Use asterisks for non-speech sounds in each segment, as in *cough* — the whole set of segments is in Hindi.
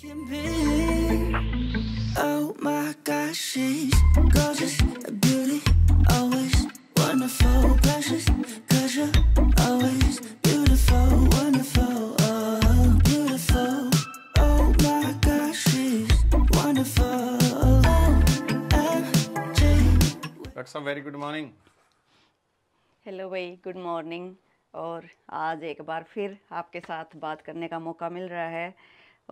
वेरी गुड मॉर्निंग हेलो भाई गुड मॉर्निंग और आज एक बार फिर आपके साथ बात करने का मौका मिल रहा है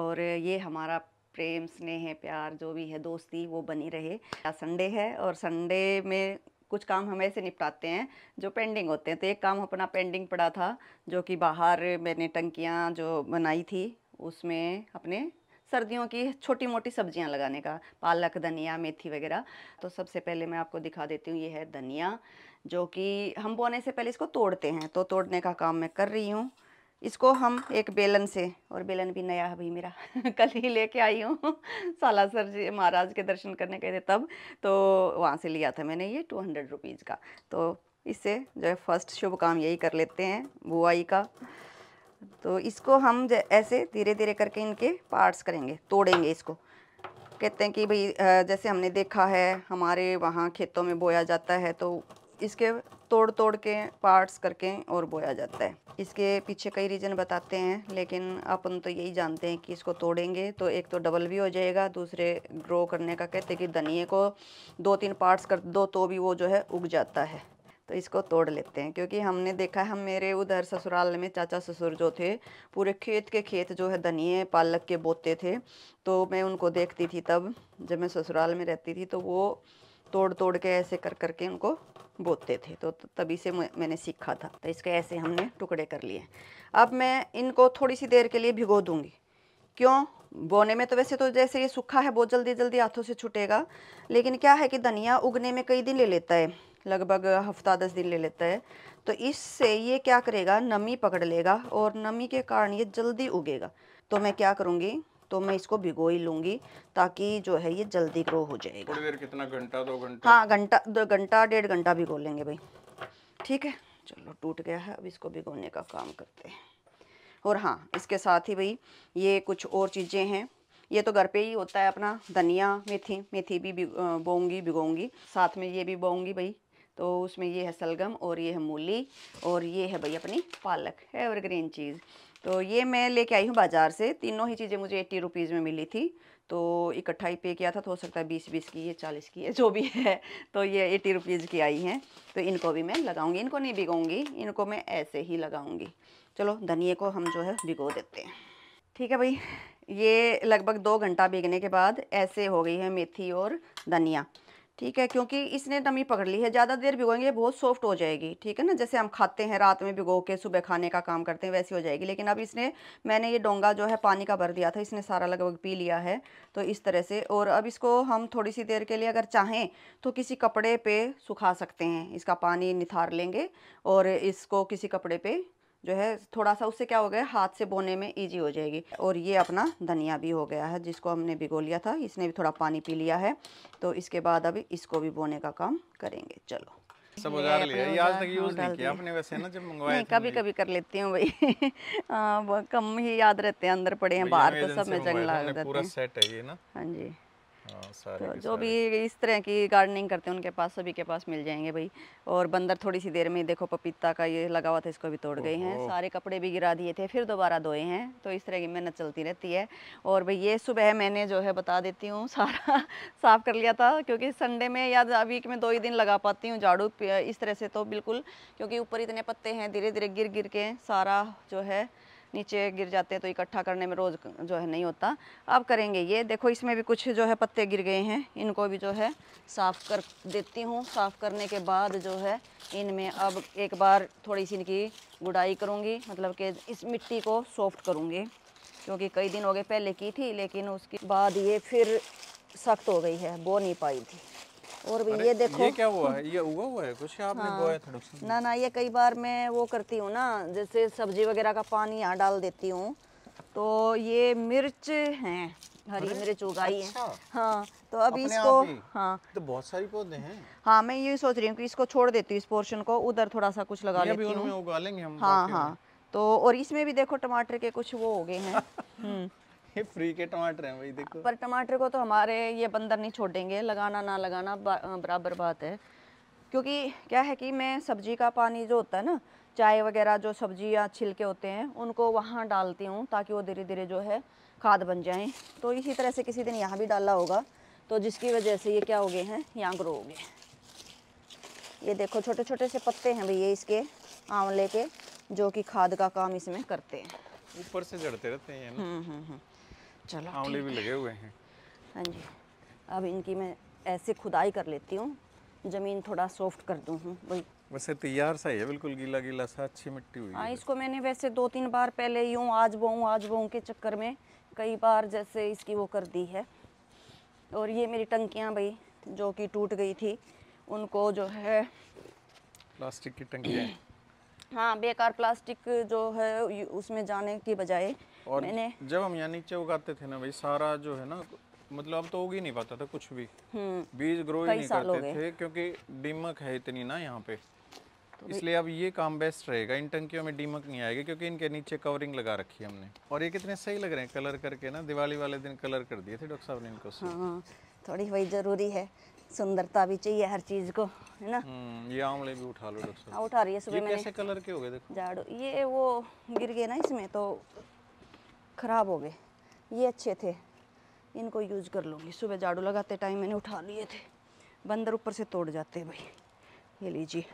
और ये हमारा प्रेम स्नेह प्यार जो भी है दोस्ती वो बनी रहे संडे है और संडे में कुछ काम हम ऐसे निपटाते हैं जो पेंडिंग होते हैं तो एक काम अपना पेंडिंग पड़ा था जो कि बाहर मैंने टंकियाँ जो बनाई थी उसमें अपने सर्दियों की छोटी मोटी सब्जियां लगाने का पालक धनिया मेथी वगैरह तो सबसे पहले मैं आपको दिखा देती हूँ ये है धनिया जो कि हम बोने से पहले इसको तोड़ते हैं तो तोड़ने का काम मैं कर रही हूँ इसको हम एक बेलन से और बेलन भी नया है भाई मेरा *laughs* कल ही लेके आई हूँ *laughs* साला सर जी महाराज के दर्शन करने गए थे तब तो वहाँ से लिया था मैंने ये टू हंड्रेड रुपीज़ का तो इससे जो है फर्स्ट शुभ काम यही कर लेते हैं बुआई का तो इसको हम ऐसे धीरे धीरे करके इनके पार्ट्स करेंगे तोड़ेंगे इसको कहते हैं कि भाई जैसे हमने देखा है हमारे वहाँ खेतों में बोया जाता है तो इसके तोड़ तोड़ के पार्ट्स करके और बोया जाता है इसके पीछे कई रीज़न बताते हैं लेकिन अपन तो यही जानते हैं कि इसको तोड़ेंगे तो एक तो डबल भी हो जाएगा दूसरे ग्रो करने का कहते हैं कि धनिए को दो तीन पार्ट्स कर दो तो भी वो जो है उग जाता है तो इसको तोड़ लेते हैं क्योंकि हमने देखा हम मेरे उधर ससुराल में चाचा ससुर जो थे पूरे खेत के खेत जो है धनिए पालक के बोते थे तो मैं उनको देखती थी तब जब मैं ससुराल में रहती थी तो वो तोड़ तोड़ के ऐसे कर करके उनको बोते थे तो तभी से मैंने सीखा था तो इसके ऐसे हमने टुकड़े कर लिए अब मैं इनको थोड़ी सी देर के लिए भिगो दूँगी क्यों बोने में तो वैसे तो जैसे ये सूखा है बहुत जल्दी जल्दी हाथों से छूटेगा लेकिन क्या है कि धनिया उगने में कई दिन ले लेता है लगभग हफ्ता दस दिन ले लेता है तो इससे ये क्या करेगा नमी पकड़ लेगा और नमी के कारण ये जल्दी उगेगा तो मैं क्या करूँगी तो मैं इसको भिगो ही लूँगी ताकि जो है ये जल्दी ग्रो हो जाएगा थोड़ी देर कितना घंटा दो घंटा हाँ घंटा दो घंटा डेढ़ घंटा भिगो लेंगे भाई ठीक है चलो टूट गया है अब इसको भिगोने का काम करते हैं और हाँ इसके साथ ही भाई ये कुछ और चीज़ें हैं ये तो घर पे ही होता है अपना धनिया मेथी मेथी भी बोऊंगी भिगोऊंगी साथ में ये भी बोऊंगी भाई तो उसमें ये है सलगम और ये है मूली और ये है भाई अपनी पालक एवरग्रीन चीज़ तो ये मैं लेके आई हूँ बाज़ार से तीनों ही चीज़ें मुझे एट्टी रुपीज़ में मिली थी तो इकट्ठा ही पे किया था तो हो सकता है बीस बीस की है चालीस की है जो भी है तो ये एट्टी रुपीज़ की आई हैं तो इनको भी मैं लगाऊंगी इनको नहीं भिगोंगी इनको मैं ऐसे ही लगाऊंगी चलो धनिए को हम जो है भिगो देते हैं ठीक है भाई ये लगभग दो घंटा भिगने के बाद ऐसे हो गई है मेथी और धनिया ठीक है क्योंकि इसने नमी तो पकड़ ली है ज़्यादा देर भिगोएंगे बहुत सॉफ्ट हो जाएगी ठीक है ना जैसे हम खाते हैं रात में भिगो के सुबह खाने का काम करते हैं वैसी हो जाएगी लेकिन अब इसने मैंने ये डोंगा जो है पानी का भर दिया था इसने सारा लगभग पी लिया है तो इस तरह से और अब इसको हम थोड़ी सी देर के लिए अगर चाहें तो किसी कपड़े पर सुखा सकते हैं इसका पानी निथार लेंगे और इसको किसी कपड़े पर जो है थोड़ा सा उससे क्या हो गया हाथ से बोने में ईजी हो जाएगी और ये अपना धनिया भी हो गया है जिसको हमने भिगो लिया था इसने भी थोड़ा पानी पी लिया है तो इसके बाद अभी इसको भी बोने का काम करेंगे चलो सब लिया यूज हाँ, कभी कभी कर लेती हूँ भाई *laughs* हाँ, कम ही याद रहते हैं अंदर पड़े हैं बाहर तो सब में जंग लगा देते हैं पूरा सेट है ये ना हाँ जी हाँ, सारे तो जो सारे। भी इस तरह की गार्डनिंग करते हैं उनके पास सभी के पास मिल जाएंगे भाई और बंदर थोड़ी सी देर में देखो पपीता का ये लगा हुआ था इसको भी तोड़ गए हैं सारे कपड़े भी गिरा दिए थे फिर दोबारा धोए हैं तो इस तरह की मेहनत चलती रहती है और भाई ये सुबह मैंने जो है बता देती हूँ सारा *laughs* साफ़ कर लिया था क्योंकि संडे में या वीक में दो ही दिन लगा पाती हूँ झाड़ू इस तरह से तो बिल्कुल क्योंकि ऊपर इतने पत्ते हैं धीरे धीरे गिर गिर के सारा जो है नीचे गिर जाते हैं तो इकट्ठा करने में रोज़ जो है नहीं होता अब करेंगे ये देखो इसमें भी कुछ जो है पत्ते गिर गए हैं इनको भी जो है साफ़ कर देती हूँ साफ़ करने के बाद जो है इनमें अब एक बार थोड़ी सी इनकी गुडाई करूँगी मतलब कि इस मिट्टी को सॉफ्ट करूँगी क्योंकि कई दिन हो गए पहले की थी लेकिन उसके बाद ये फिर सख्त हो गई है बो नहीं पाई थी और भी ये देखो ये क्या हुआ है ये हुआ हुआ है कुछ आपने हाँ। बोया थोड़ा ना ना ये कई बार मैं वो करती हूँ ना जैसे सब्जी वगैरह का पानी यहाँ डाल देती हूँ तो ये मिर्च है हरी मिर्च उगाई है अच्छा। हाँ तो अब इसको हाँ तो बहुत सारी पौधे हैं हाँ मैं ये सोच रही हूँ कि इसको छोड़ देती हूँ इस पोर्शन को उधर थोड़ा सा कुछ लगा लेती हूँ हाँ हाँ तो और इसमें भी देखो टमाटर के कुछ वो हो गए हैं *laughs* हम्म। ये *laughs* फ्री के टमाटर हैं भाई देखो पर टमाटर को तो हमारे ये बंदर नहीं छोड़ेंगे लगाना ना लगाना बराबर बात है क्योंकि क्या है कि मैं सब्जी का पानी जो होता है ना चाय वगैरह जो सब्जी या छिलके होते हैं उनको वहाँ डालती हूँ ताकि वो धीरे धीरे जो है खाद बन जाएँ तो इसी तरह से किसी दिन यहाँ भी डाला होगा तो जिसकी वजह से ये क्या हो गए हैं यहाँ ग्रो हो गए ये देखो छोटे छोटे से पत्ते हैं भैया इसके आंवले के जो कि खाद का काम इसमें करते हैं ऊपर से जड़ते रहते हैं हम्म, हम्म, हम्म। चलो आंवले भी लगे हुए हैं हाँ जी अब इनकी मैं ऐसे खुदाई कर लेती हूँ ज़मीन थोड़ा सॉफ्ट कर दूँ हूँ वही वैसे तैयार सा है बिल्कुल गीला गीला सा अच्छी मिट्टी हुई हाँ इसको मैंने वैसे दो तीन बार पहले यूँ आज बोऊँ आज बोऊँ के चक्कर में कई बार जैसे इसकी वो कर दी है और ये मेरी टंकियाँ भाई जो कि टूट गई थी उनको जो है प्लास्टिक की टंकियाँ *clears throat* हाँ बेकार प्लास्टिक जो है उसमें जाने की बजाय और मैंने जब हम यहाँ नीचे उगाते थे ना भाई सारा जो है ना मतलब अब तो उग ही नहीं पाता था कुछ भी हम्म, बीज ग्रो ही नहीं करते थे क्योंकि डिमक है इतनी ना यहाँ पे तो इसलिए अब ये काम बेस्ट रहेगा इन टंकियों में डीमक नहीं आएगी क्योंकि इनके नीचे कवरिंग लगा रखी है हमने और ये कितने सही लग रहे हैं कलर करके ना दिवाली वाले दिन कलर कर दिए थे डॉक्टर साहब ने इनको हाँ, थोड़ी वही जरूरी है सुंदरता भी चाहिए हर चीज को है ना हम्म, ये आंवले भी उठा लो डॉक्टर साहब हाँ, उठा रही है सुबह मैंने कैसे कलर के हो गए देखो झाड़ू ये वो गिर गए ना इसमें तो ख़राब हो गए ये अच्छे थे इनको यूज कर लूँगी सुबह झाड़ू लगाते टाइम मैंने उठा लिए थे बंदर ऊपर से तोड़ जाते हैं भाई ये लीजिए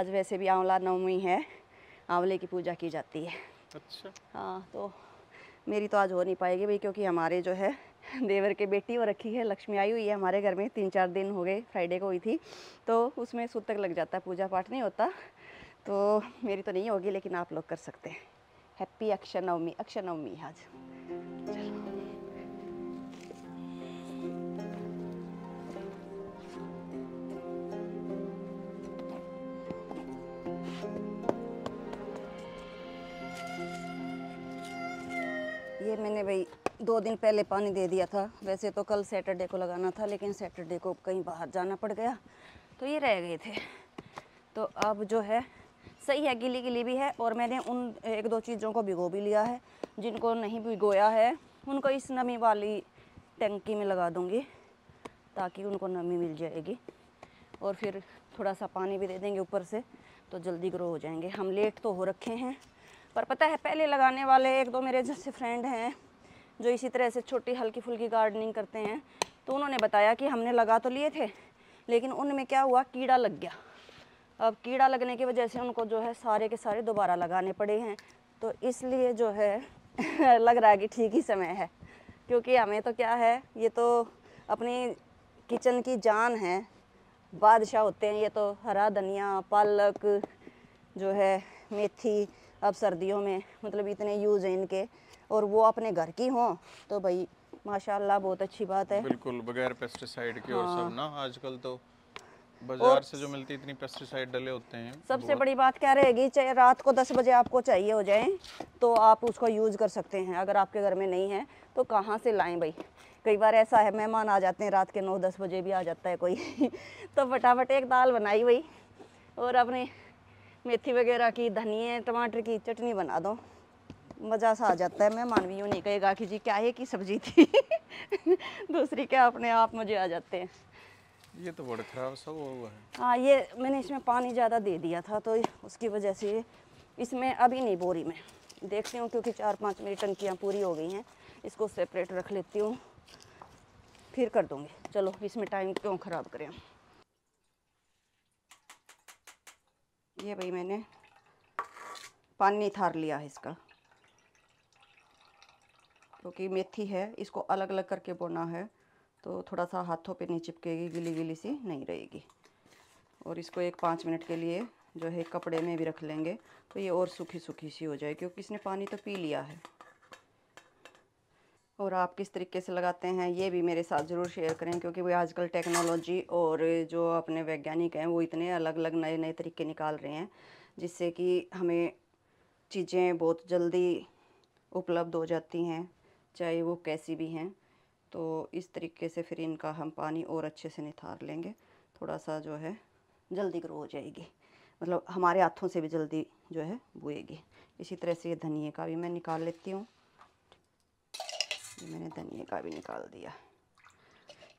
आज वैसे भी आंवला नवमी है आंवले की पूजा की जाती है अच्छा हाँ तो मेरी तो आज हो नहीं पाएगी भाई क्योंकि हमारे जो है देवर के बेटी वो रखी है लक्ष्मी आई हुई है हमारे घर में तीन चार दिन हो गए फ्राइडे को हुई थी तो उसमें सूतक लग जाता पूजा पाठ नहीं होता तो मेरी तो नहीं होगी लेकिन आप लोग कर सकते हैं हैप्पी अक्षय नवमी अक्षय नवमी आज ये मैंने भाई दो दिन पहले पानी दे दिया था वैसे तो कल सैटरडे को लगाना था लेकिन सैटरडे को कहीं बाहर जाना पड़ गया तो ये रह गए थे तो अब जो है सही है गिली गिली भी है और मैंने उन एक दो चीज़ों को भिगो भी लिया है जिनको नहीं भिगोया है उनको इस नमी वाली टंकी में लगा दूँगी ताकि उनको नमी मिल जाएगी और फिर थोड़ा सा पानी भी दे देंगे ऊपर से तो जल्दी ग्रो हो जाएंगे हम लेट तो हो रखे हैं पर पता है पहले लगाने वाले एक दो मेरे जैसे फ्रेंड हैं जो इसी तरह से छोटी हल्की फुल्की गार्डनिंग करते हैं तो उन्होंने बताया कि हमने लगा तो लिए थे लेकिन उनमें क्या हुआ कीड़ा लग गया अब कीड़ा लगने की वजह से उनको जो है सारे के सारे दोबारा लगाने पड़े हैं तो इसलिए जो है *laughs* लग रहा है कि ठीक ही समय है क्योंकि हमें तो क्या है ये तो अपनी किचन की जान है बादशाह होते हैं ये तो हरा धनिया पालक जो है मेथी अब सर्दियों में मतलब इतने यूज़ हैं इनके और वो अपने घर की हों तो भाई माशाल्लाह बहुत अच्छी बात है बिल्कुल बगैर पेस्टिसाइड के हाँ। और सब हाँ। ना आजकल तो बाजार से जो मिलती है इतनी पेस्टिसाइड डले होते हैं सबसे बड़ी बात क्या रहेगी चाहे रात को दस बजे आपको चाहिए हो जाए तो आप उसको यूज़ कर सकते हैं अगर आपके घर में नहीं है तो कहाँ से लाएं भाई कई बार ऐसा है मेहमान आ जाते हैं रात के नौ दस बजे भी आ जाता है कोई *laughs* तो फटाफट एक दाल बनाई भाई और अपने मेथी वगैरह की धनिए टमाटर की चटनी बना दो मज़ा सा आ जाता है मेहमान भी यूँ नहीं कहेगा कि जी क्या है कि सब्जी थी *laughs* दूसरी क्या अपने आप मुझे आ जाते हैं ये तो बड़ा खराब सब हुआ हुआ है हाँ ये मैंने इसमें पानी ज़्यादा दे दिया था तो उसकी वजह से इसमें अभी नहीं बोरी में देखती हूँ क्योंकि चार पाँच मेरी टंकियाँ पूरी हो गई हैं इसको सेपरेट रख लेती हूँ फिर कर दूँगी चलो इसमें टाइम क्यों ख़राब करें ये भाई मैंने पानी थार लिया है इसका क्योंकि तो मेथी है इसको अलग अलग करके बोना है तो थोड़ा सा हाथों पे नहीं चिपकेगी गिली गिली सी नहीं रहेगी और इसको एक पाँच मिनट के लिए जो है कपड़े में भी रख लेंगे तो ये और सूखी सूखी सी हो जाए क्योंकि इसने पानी तो पी लिया है और आप किस तरीके से लगाते हैं ये भी मेरे साथ ज़रूर शेयर करें क्योंकि वो आजकल टेक्नोलॉजी और जो अपने वैज्ञानिक हैं वो इतने अलग अलग नए नए तरीके निकाल रहे हैं जिससे कि हमें चीज़ें बहुत जल्दी उपलब्ध हो जाती हैं चाहे वो कैसी भी हैं तो इस तरीके से फिर इनका हम पानी और अच्छे से निथार लेंगे थोड़ा सा जो है जल्दी ग्रो हो जाएगी मतलब हमारे हाथों से भी जल्दी जो है बुएगी इसी तरह से ये धनिए का भी मैं निकाल लेती हूँ मैंने धनिए का भी निकाल दिया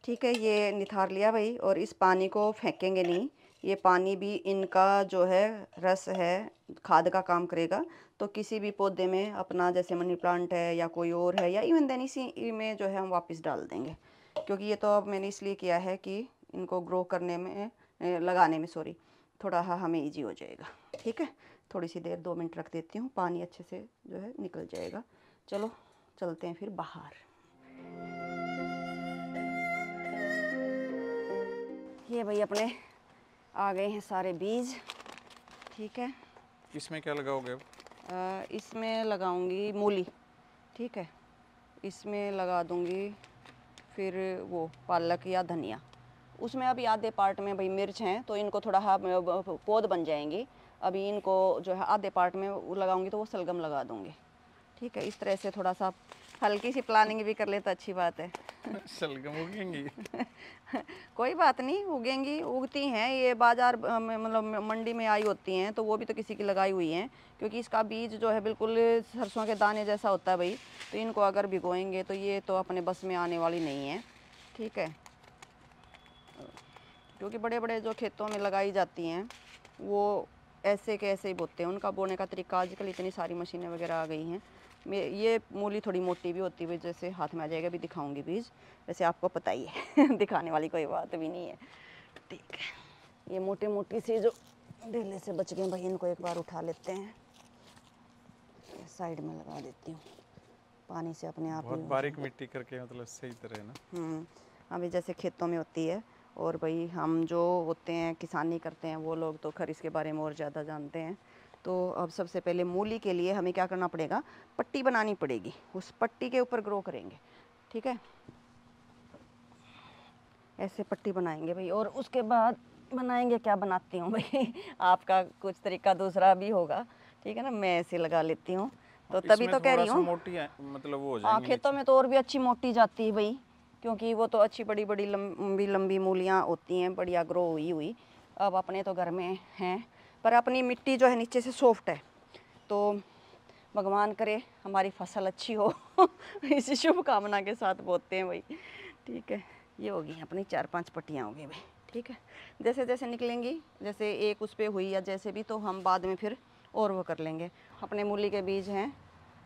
ठीक है ये निथार लिया भाई और इस पानी को फेंकेंगे नहीं ये पानी भी इनका जो है रस है खाद का काम करेगा तो किसी भी पौधे में अपना जैसे मनी प्लांट है या कोई और है या इवन देन इसी में जो है हम वापस डाल देंगे क्योंकि ये तो अब मैंने इसलिए किया है कि इनको ग्रो करने में लगाने में सॉरी थोड़ा हाँ हमें इजी हो जाएगा ठीक है थोड़ी सी देर दो मिनट रख देती हूँ पानी अच्छे से जो है निकल जाएगा चलो चलते हैं फिर बाहर ये भाई अपने आ गए हैं सारे बीज ठीक है इसमें क्या लगाओगे इसमें लगाऊंगी मूली ठीक है इसमें लगा दूंगी फिर वो पालक या धनिया उसमें अब आधे पार्ट में भाई मिर्च हैं तो इनको थोड़ा हाँ पौध बन जाएंगी अभी इनको जो है आधे पार्ट में लगाऊंगी तो वो सलगम लगा दूंगी ठीक है इस तरह से थोड़ा सा हल्की सी प्लानिंग भी कर ले तो अच्छी बात है *laughs* शलगम उगेंगी *laughs* कोई बात नहीं उगेंगी उगती हैं ये बाजार मतलब मंडी में आई होती हैं तो वो भी तो किसी की लगाई हुई हैं क्योंकि इसका बीज जो है बिल्कुल सरसों के दाने जैसा होता है भाई तो इनको अगर भिगोएंगे तो ये तो अपने बस में आने वाली नहीं है ठीक है क्योंकि बड़े बड़े जो खेतों में लगाई जाती हैं वो ऐसे के ऐसे ही बोते हैं उनका बोने का तरीका आजकल इतनी सारी मशीनें वगैरह आ गई हैं ये मूली थोड़ी मोटी भी होती है जैसे हाथ में आ जाएगा भी दिखाऊंगी बीज वैसे आपको पता ही है *laughs* दिखाने वाली कोई बात भी नहीं है ठीक है ये मोटी मोटी सी जो ढेले से बच गए भाई इनको एक बार उठा लेते हैं साइड में लगा देती हूँ पानी से अपने आप बहुत बारीक मिट्टी करके मतलब सही तरह ना हम्म अभी जैसे खेतों में होती है और भाई हम जो होते हैं किसानी करते हैं वो लोग तो खैर इसके बारे में और ज़्यादा जानते हैं तो अब सबसे पहले मूली के लिए हमें क्या करना पड़ेगा पट्टी बनानी पड़ेगी उस पट्टी के ऊपर ग्रो करेंगे ठीक है ऐसे पट्टी बनाएंगे भाई और उसके बाद बनाएंगे क्या बनाती हूँ भाई *laughs* आपका कुछ तरीका दूसरा भी होगा ठीक है ना मैं ऐसे लगा लेती हूँ तो तभी तो कह रही हूँ मतलब खेतों में तो, तो और भी अच्छी मोटी जाती है भाई क्योंकि वो तो अच्छी बड़ी बड़ी लंबी लंबी मूलियाँ होती हैं बढ़िया ग्रो हुई हुई अब अपने तो घर में हैं पर अपनी मिट्टी जो है नीचे से सॉफ्ट है तो भगवान करे हमारी फसल अच्छी हो *laughs* इसी शुभकामना के साथ बोते हैं भाई ठीक है ये होगी अपनी चार पांच पट्टियाँ होगी भाई ठीक है जैसे जैसे निकलेंगी जैसे एक उस पर हुई या जैसे भी तो हम बाद में फिर और वो कर लेंगे अपने मूली के बीज हैं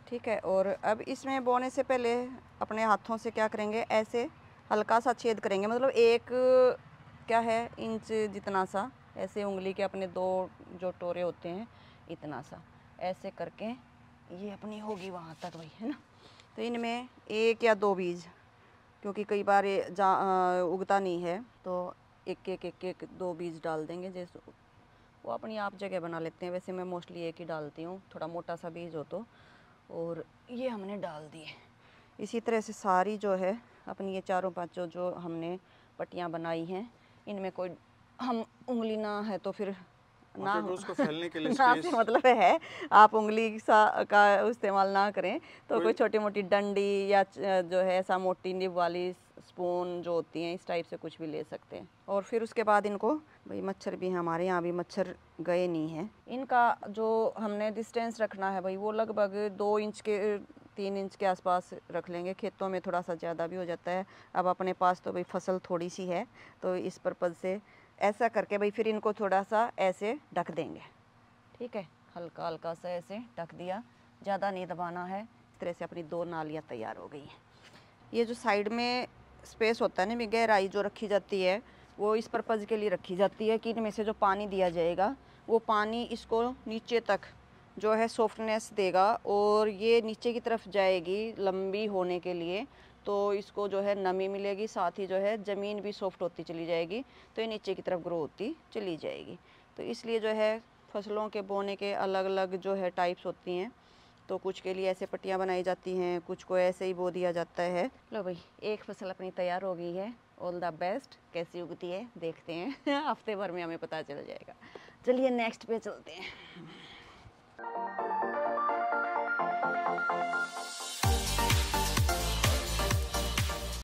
ठीक है और अब इसमें बोने से पहले अपने हाथों से क्या करेंगे ऐसे हल्का सा छेद करेंगे मतलब एक क्या है इंच जितना सा ऐसे उंगली के अपने दो जो टोरे होते हैं इतना सा ऐसे करके ये अपनी होगी वहाँ तक वही है ना तो इनमें एक या दो बीज क्योंकि कई बार जा उगता नहीं है तो एक एक एक एक दो बीज डाल देंगे जैसे वो अपनी आप जगह बना लेते हैं वैसे मैं मोस्टली एक ही डालती हूँ थोड़ा मोटा सा बीज हो तो और ये हमने डाल दिए इसी तरह से सारी जो है अपनी ये चारों पाँचों जो हमने पट्टियाँ बनाई हैं इनमें कोई हम उंगली ना है तो फिर ना मतलब उसको फैलने के लिए *laughs* ना मतलब है आप उंगली सा का इस्तेमाल ना करें तो कोई छोटी मोटी डंडी या जो है ऐसा मोटी निब वाली स्पून जो होती हैं इस टाइप से कुछ भी ले सकते हैं और फिर उसके बाद इनको भाई मच्छर भी हैं हमारे यहाँ भी मच्छर गए नहीं हैं इनका जो हमने डिस्टेंस रखना है भाई वो लगभग दो इंच के तीन इंच के आसपास रख लेंगे खेतों में थोड़ा सा ज़्यादा भी हो जाता है अब अपने पास तो भाई फसल थोड़ी सी है तो इस पर्पज़ से ऐसा करके भाई फिर इनको थोड़ा सा ऐसे ढक देंगे ठीक है हल्का हल्का सा ऐसे ढक दिया ज़्यादा नहीं दबाना है इस तरह से अपनी दो नालियाँ तैयार हो गई हैं ये जो साइड में स्पेस होता है ना भी गहराई जो रखी जाती है वो इस पर्पज़ के लिए रखी जाती है कि इनमें से जो पानी दिया जाएगा वो पानी इसको नीचे तक जो है सॉफ्टनेस देगा और ये नीचे की तरफ जाएगी लंबी होने के लिए तो इसको जो है नमी मिलेगी साथ ही जो है ज़मीन भी सॉफ्ट होती चली जाएगी तो ये नीचे की तरफ ग्रो होती चली जाएगी तो इसलिए जो है फसलों के बोने के अलग अलग जो है टाइप्स होती हैं तो कुछ के लिए ऐसे पट्टियाँ बनाई जाती हैं कुछ को ऐसे ही बो दिया जाता है लो भाई एक फसल अपनी तैयार हो गई है ऑल द बेस्ट कैसी उगती है देखते हैं *laughs* हफ्ते भर में हमें पता चल जाएगा चलिए नेक्स्ट पे चलते हैं